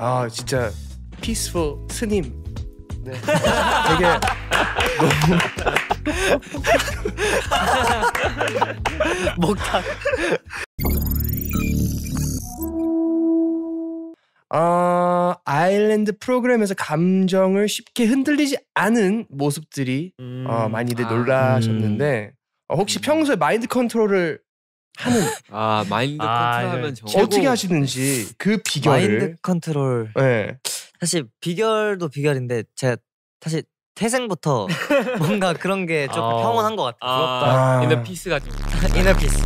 아 진짜 피스풀 스님. 네. 되게 너무 목탁. 어, 아, 아일랜드 프로그램에서 감정을 쉽게 흔들리지 않은 모습들이 음. 어, 많이들 아, 놀라셨는데 음. 어, 혹시 음. 평소에 마인드 컨트롤을 하는 아 마인드 아, 컨트롤하면 정말 어떻게 하시는지 그 비결을 마인드 컨트롤. 네. 사실 비결도 비결인데 제가 사실 태생부터 뭔가 그런 게 조금 아, 평온한 것 같아요. 부럽다. 아. 이너 피스가 이너 피스.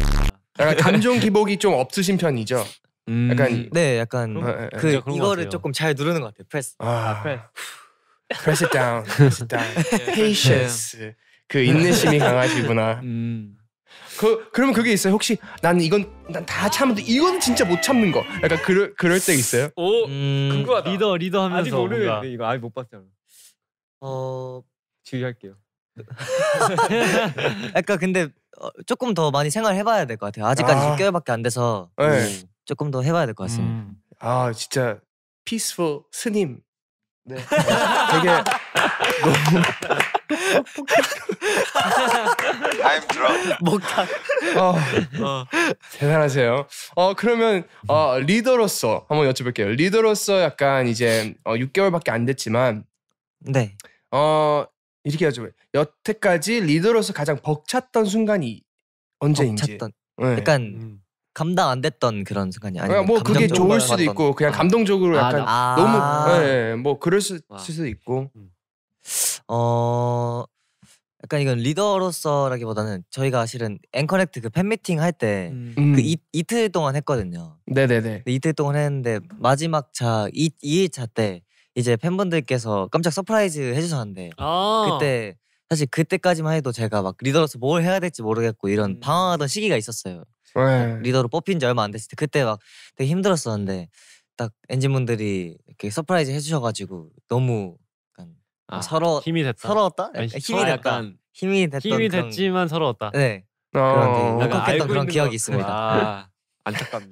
약간 감정 기복이 좀 없으신 편이죠. 음. 약간 네, 약간 그그 이거를 조금 잘 누르는 것 같아요. 프레스. 아 프레스. 아, press it down, press it down. 네, 네, 네. patience. 그 인내심이 강하시구나. 음. 그 그러면 그게 있어요. 혹시 나는 이건 난 다 참는데 이건 진짜 못 참는 거. 약간 그럴 그럴 때 있어요. 오 음, 궁금 리더 리더 하면서 아직 모르겠는데 이거 아직 못 봤잖아. 어 지휘할게요. 약간 근데 어, 조금 더 많이 생활해봐야 될 것 같아요. 아직까지 아. 0개월밖에안 돼서 네. 음, 조금 더 해봐야 될 것 같습니다. 음. 아 진짜 피스 a 스님. 네. 어, 되게 I'm 네. drunk. 네. 네. 목탁. 어, 어. 대단하세요. 어 그러면 어, 리더로서 한번 여쭤볼게요. 리더로서 약간 이제 어, 6개월밖에 안 됐지만 네. 어 이렇게 여쭤봐요. 여태까지 리더로서 가장 벅찼던 순간이 언제인지. 벅찼던. 네. 약간 음. 감당 안 됐던 그런 순간이 아, 아니면 뭐 그게 좋을 수도 받던... 있고 그냥 어. 감동적으로 아, 약간 아, 너무 예. 네, 뭐 그럴 수, 수도 있고 음. 어 약간 이건 리더로서라기보다는 저희가 실은 앵커넥트 그 팬미팅 할 때그 음. 그 음. 이틀 동안 했거든요. 네네네. 이틀 동안 했는데 마지막 차이 일차때 이제 팬분들께서 깜짝 서프라이즈 해주셨는데 아 그때 사실 그때까지만 해도 제가 막 리더로서 뭘 해야 될지 모르겠고 이런 음. 방황하던 시기가 있었어요. 네. 리더로 뽑힌 지 얼마 안 됐을 때 그때 막 되게 힘들었었는데 딱 엔진분들이 이렇게 서프라이즈 해주셔가지고 너무 아, 서러 힘이 됐다. 서러웠다? 아니, 힘이 됐다. 약간 힘이 됐던 힘이 그런... 됐지만 서러웠다. 네. 어... 그런 약간 그런 기억이 것... 있습니다. 아, 안타깝네.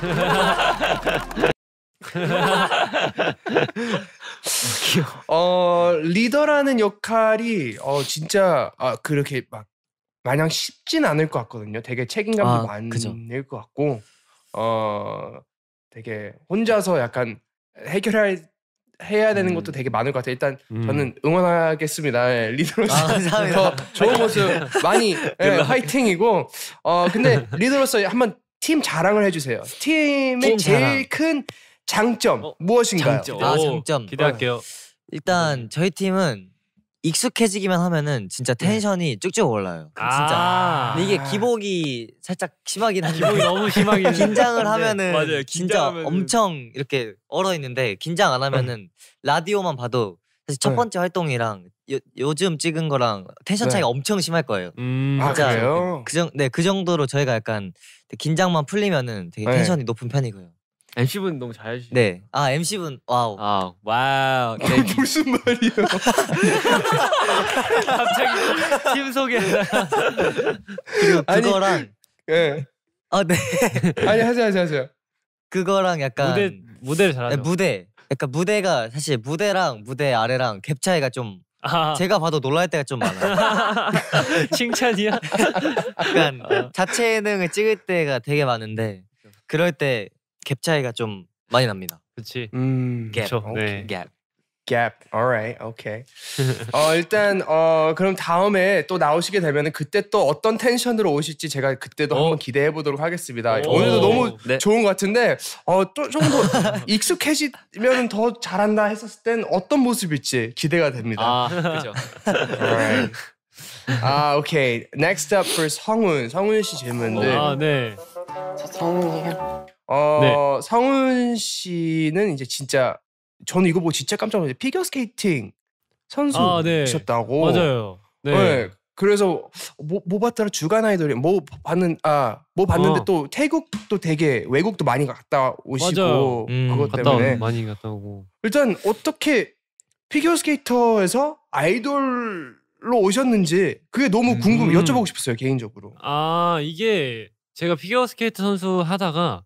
어 리더라는 역할이 어 진짜 아 그렇게 막 마냥 쉽진 않을 것 같거든요. 되게 책임감도 아, 많을 그죠. 것 같고 어 되게 혼자서 약간 해결할 해야 되는 음. 것도 되게 많을 것 같아요. 일단 음. 저는 응원하겠습니다. 예, 리더로서 아, 감사합니다. 더 좋은 모습 많이 예, 화이팅이고 어 근데 리더로서 한번 팀 자랑을 해주세요. 팀의 팀 제일 자랑. 큰 장점 어, 무엇인가요? 장점. 아, 장점. 기대할게요. 어, 일단 저희 팀은 익숙해지기만 하면은 진짜 네. 텐션이 쭉쭉 올라요. 아 진짜. 근데 이게 기복이 살짝 심하긴 한데. 기복이 너무 심하긴. 긴장을 네, 하면은 맞아요. 진짜 엄청 이렇게 얼어 있는데 긴장 안 하면은 네. 라디오만 봐도 사실 첫 번째 활동이랑 요, 즘 찍은 거랑 텐션 차이가 네. 엄청 심할 거예요. 음, 아, 그래요? 그, 정, 네, 그 정도로 저희가 약간 긴장만 풀리면은 되게 텐션이 높은 편이고요. MC분 너무 잘하주시 네. 아 MC분 와우. 아 와우. 네. 무슨 말이야? 갑자기 팀 소개. 그리 그거랑. 예. 네. 아 네. 아니 하세요 하세요 하세요. 그거랑 약간 무대 무대를 잘하죠. 네, 무대. 약간 무대가 사실 무대랑 무대 아래랑 갭 차이가 좀 아. 제가 봐도 놀랄 때가 좀 많아요. 칭찬이야? 약간 어. 자체 예능을 찍을 때가 되게 많은데 그럴 때갭 차이가 좀 많이 납니다. 그렇지. 음. 갭. 그쵸, 네. 갭. g a l r i g h t okay. 어 일단 어 그럼 다음에 또 나오시게 되면은 그때 또 어떤 텐션으로 오실지 제가 그때도 오. 어. 한번 기대해 보도록 하겠습니다. 오. 늘도 너무 네. 좋은 것 같은데 어또 더익숙해지면더 잘한다 했었을 땐 어떤 모습일지 기대가 됩니다. 아 그렇죠. Alright. 아 오케이. Okay. Next up for 성훈. 성훈 씨 질문들. 아 네. 성훈이요. 어, 네. 성훈 씨는 이제 진짜 저는 이거 보고 진짜 깜짝 놀랐어요. 피겨 스케이팅 선수셨다고. 아, 네. 맞아요. 네. 네. 그래서 뭐, 뭐 봤더라 주간 아이돌이 뭐 봤는 아뭐 봤는데 어. 또 태국도 되게 외국도 많이 갔다 오시고 음, 그것 때문에 갔 많이 갔다 오고 일단 어떻게 피겨 스케이터에서 아이돌로 오셨는지 그게 너무 궁금 음. 여쭤보고 싶었어요 개인적으로 아 이게 제가 피겨 스케이트 선수 하다가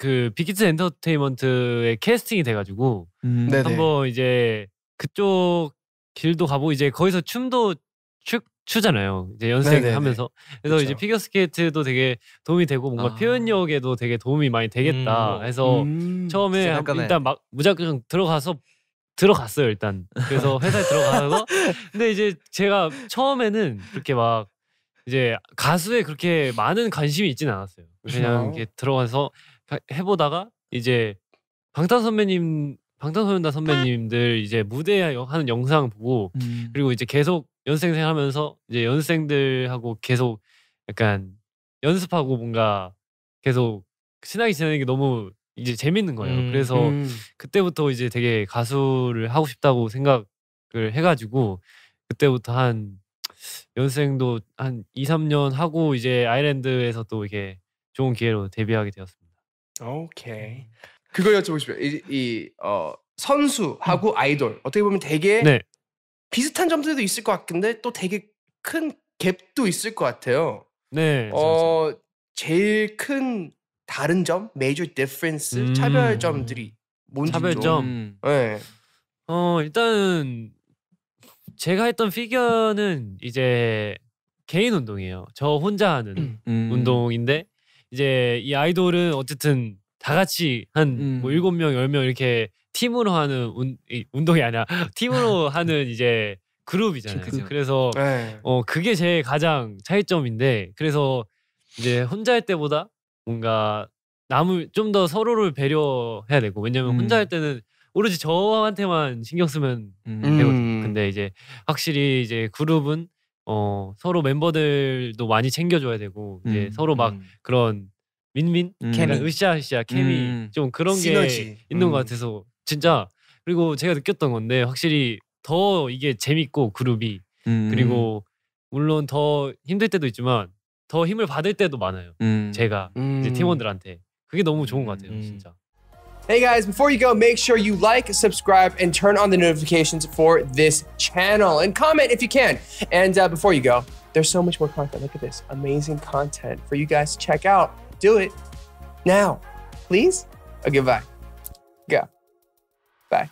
어그비키트 엔터테인먼트의 캐스팅이 돼가지고 음. 한번 이제 그쪽 길도 가고 이제 거기서 춤도 추, 추잖아요. 이제 연습하면서 그래서 그쵸. 이제 피겨 스케이트도 되게 도움이 되고 뭔가 아. 표현력에도 되게 도움이 많이 되겠다. 음. 해서 음. 처음에 한- 생 일단 막 무작정 들어가서 들어갔어요 일단. 그래서 회사에 들어가서 근데 이제 제가 처음에는 그렇게 막 이제 가수에 그렇게 많은 관심이 있지는 않았어요. 그냥 이게 들어가서 해보다가 이제 방탄 선배님 방탄소년단 선배님들 이제 무대 에 하는 영상 보고 음. 그리고 이제 계속 연습생 하면서 이제 연생들하고 습 계속 약간 연습하고 뭔가 계속 친하게 지내는 게 너무 이제 재밌는 거예요. 음. 그래서 음. 그때부터 이제 되게 가수를 하고 싶다고 생각을 해가지고 그때부터 한 연생도 습한 2, 3년 하고 이제 아일랜드에서 또 이게 렇 좋은 기회로 데뷔하게 되었습니다. 오케이. 음. 그거 여쭤보고 싶어요. 이, 이 어, 음. 선수하고 아이돌 어떻게 보면 되게 네. 비슷한 점들도 있을 것 같은데 또 되게 큰 갭도 있을 것 같아요. 네. 어 제일 큰 다른 점, 메이저 디퍼런스 음. 차별점들이 뭔지 차별점. 음. 네. 어 일단은 제가 했던 피겨는 이제 개인 운동이에요. 저 혼자 하는 음. 운동인데 이제 이 아이돌은 어쨌든 다 같이 한뭐 음. 일곱 명, 열명 이렇게 팀으로 하는 운, 운동이 아니라 팀으로 하는 이제 그룹이잖아요. 그 그래서 네. 어 그게 제 가장 차이점인데 그래서 이제 혼자 할 때보다 뭔가 남을 좀 더 서로를 배려해야 되고 왜냐면 음. 혼자 할 때는 오로지 저한테만 신경 쓰면 음. 되거든요. 음. 근데 이제 확실히 이제 그룹은 어 서로 멤버들도 많이 챙겨줘야 되고 음, 이제 서로 막 음. 그런 민민 케미 음. 으쌰으쌰 케미 음. 좀 그런 시너지. 게 있는 것 음. 같아서 진짜 그리고 제가 느꼈던 건데 확실히 더 이게 재밌고 그룹이 그리고 물론 더 힘들 때도 있지만 더 힘을 받을 때도 많아요 제가 이제 팀원들한테 그게 너무 좋은 것 같아요 진짜 Hey guys, before you go, make sure you like, subscribe, and turn on the notifications for this channel. And comment if you can. And uh, before you go, there's so much more content. Look at this amazing content for you guys to check out. Do it now, please. Okay, bye. Go. Bye.